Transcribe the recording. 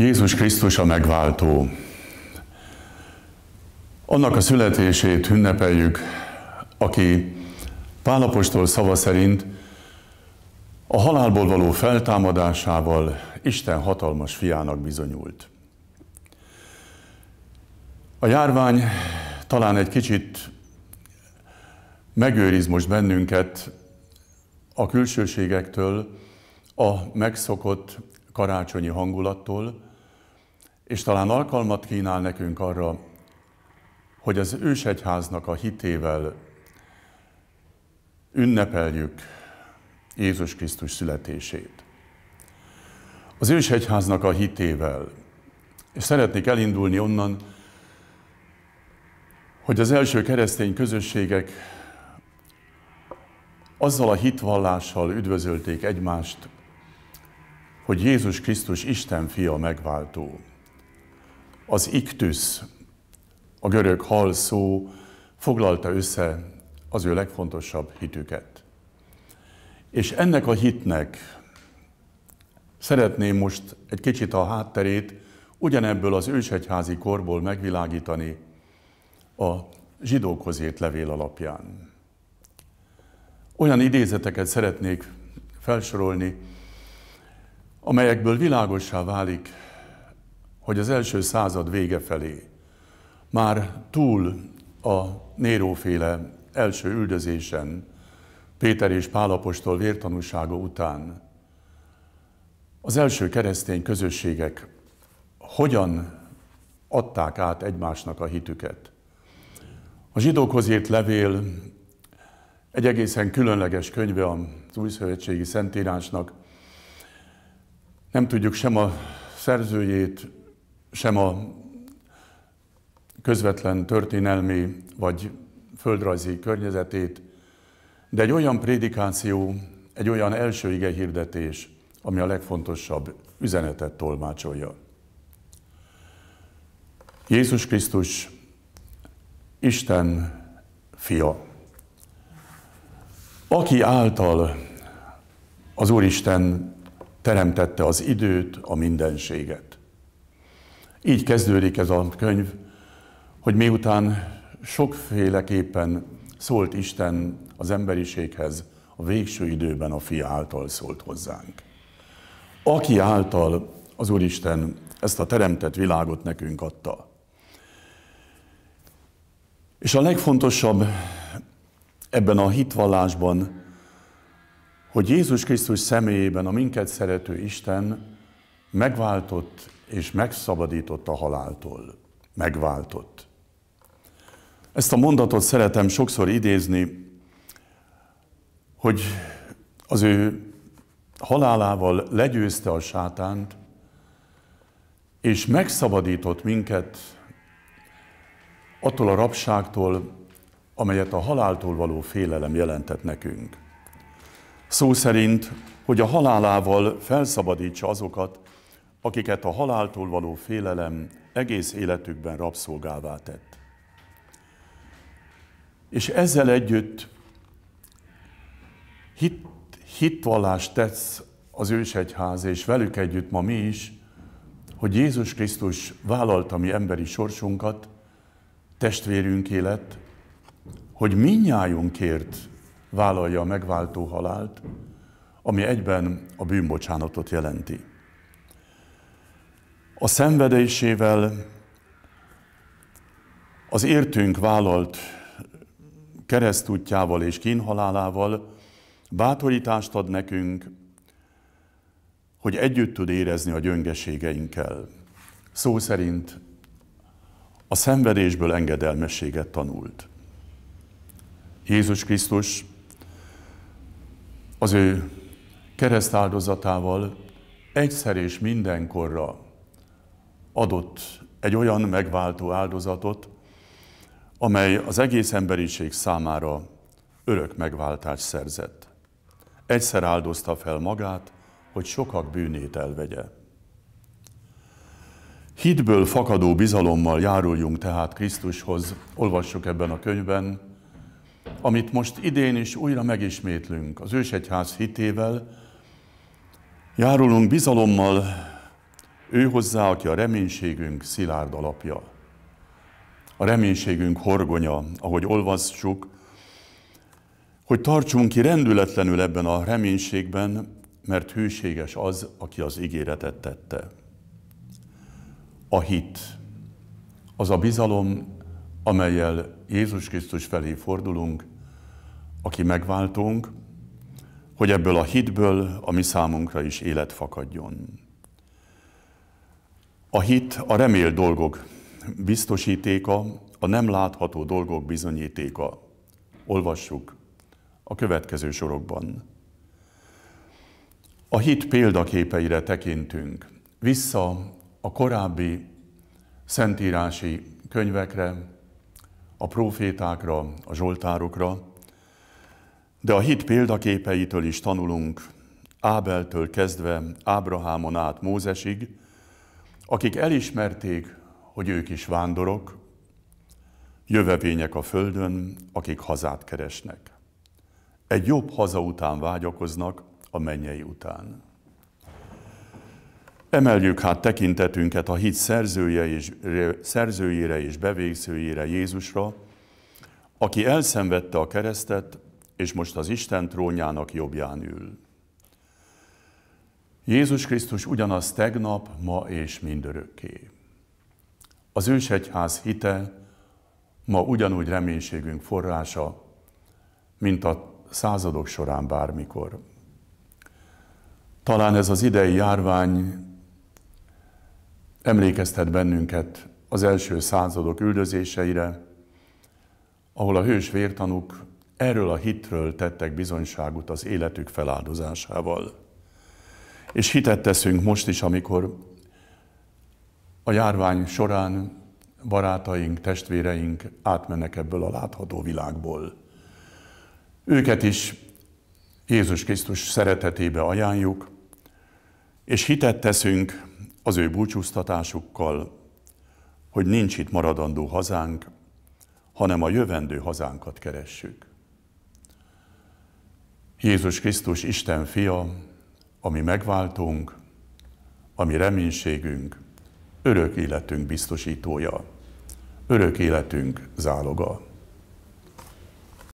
Jézus Krisztus a megváltó. Annak a születését ünnepeljük, aki Pálapostól szava szerint a halálból való feltámadásával Isten hatalmas fiának bizonyult. A járvány talán egy kicsit megőriz most bennünket a külsőségektől, a megszokott karácsonyi hangulattól, és talán alkalmat kínál nekünk arra, hogy az ősegyháznak a hitével ünnepeljük Jézus Krisztus születését. Az ősegyháznak a hitével. És szeretnék elindulni onnan, hogy az első keresztény közösségek azzal a hitvallással üdvözölték egymást, hogy Jézus Krisztus Isten fia megváltó. Az iktüsz, a görög hal szó foglalta össze az ő legfontosabb hitüket. És ennek a hitnek szeretném most egy kicsit a hátterét ugyanebből az ősegyházi korból megvilágítani a zsidókhoz írt levél alapján. Olyan idézeteket szeretnék felsorolni, amelyekből világossá válik, hogy az első század vége felé már túl a Néróféle első üldözésen, Péter és Pálapostól vértanúsága után az első keresztény közösségek hogyan adták át egymásnak a hitüket. A zsidókhoz írt levél egy egészen különleges könyve az szövetségi Szentírásnak. Nem tudjuk sem a szerzőjét, sem a közvetlen történelmi vagy földrajzi környezetét, de egy olyan prédikáció, egy olyan első ige hirdetés, ami a legfontosabb üzenetet tolmácsolja. Jézus Krisztus, Isten fia, aki által az Úristen teremtette az időt, a mindenséget. Így kezdődik ez a könyv, hogy miután sokféleképpen szólt Isten az emberiséghez, a végső időben a fia által szólt hozzánk. Aki által az Úristen ezt a teremtett világot nekünk adta. És a legfontosabb ebben a hitvallásban, hogy Jézus Krisztus személyében a minket szerető Isten megváltott és megszabadított a haláltól. Megváltott. Ezt a mondatot szeretem sokszor idézni, hogy az ő halálával legyőzte a sátánt, és megszabadított minket attól a rabságtól, amelyet a haláltól való félelem jelentett nekünk. Szó szerint, hogy a halálával felszabadítsa azokat, akiket a haláltól való félelem egész életükben rabszolgává tett. És ezzel együtt hit, hitvallást tesz az ősegyház, és velük együtt ma mi is, hogy Jézus Krisztus vállalta mi emberi sorsunkat, testvérünk élet, hogy minnyájunkért vállalja a megváltó halált, ami egyben a bűnbocsánatot jelenti a szenvedésével az értünk vállalt keresztútjával és kínhalálával bátorítást ad nekünk, hogy együtt tud érezni a gyöngeségeinkkel. Szó szerint a szenvedésből engedelmességet tanult. Jézus Krisztus az ő keresztáldozatával egyszer és mindenkorra adott egy olyan megváltó áldozatot, amely az egész emberiség számára örök megváltást szerzett. Egyszer áldozta fel magát, hogy sokak bűnét elvegye. Hitből fakadó bizalommal járuljunk tehát Krisztushoz, olvassuk ebben a könyvben, amit most idén is újra megismétlünk az ősegyház hitével, járulunk bizalommal ő hozzá, aki a reménységünk szilárd alapja. A reménységünk horgonya, ahogy olvassuk, hogy tartsunk ki rendületlenül ebben a reménységben, mert hűséges az, aki az ígéretet tette. A hit, az a bizalom, amelyel Jézus Krisztus felé fordulunk, aki megváltunk, hogy ebből a hitből a mi számunkra is élet fakadjon. A hit a remél dolgok biztosítéka, a nem látható dolgok bizonyítéka. Olvassuk a következő sorokban. A hit példaképeire tekintünk. Vissza a korábbi szentírási könyvekre, a profétákra, a zsoltárokra, de a hit példaképeitől is tanulunk, Ábeltől kezdve Ábrahámon át Mózesig, akik elismerték, hogy ők is vándorok, jövevények a földön, akik hazát keresnek. Egy jobb haza után vágyakoznak, a mennyei után. Emeljük hát tekintetünket a hit szerzője és, szerzőjére és bevégzőjére Jézusra, aki elszenvedte a keresztet, és most az Isten trónjának jobbján ül. Jézus Krisztus ugyanaz tegnap, ma és mindörökké. Az ősegyház hite ma ugyanúgy reménységünk forrása, mint a századok során bármikor. Talán ez az idei járvány emlékeztet bennünket az első századok üldözéseire, ahol a hős vértanúk erről a hitről tettek bizonyságot az életük feláldozásával. És hitet teszünk most is, amikor a járvány során barátaink, testvéreink átmennek ebből a látható világból. Őket is Jézus Krisztus szeretetébe ajánljuk, és hitet teszünk az ő búcsúztatásukkal, hogy nincs itt maradandó hazánk, hanem a jövendő hazánkat keressük. Jézus Krisztus Isten fia, ami megváltunk, ami reménységünk, örök életünk biztosítója, örök életünk záloga.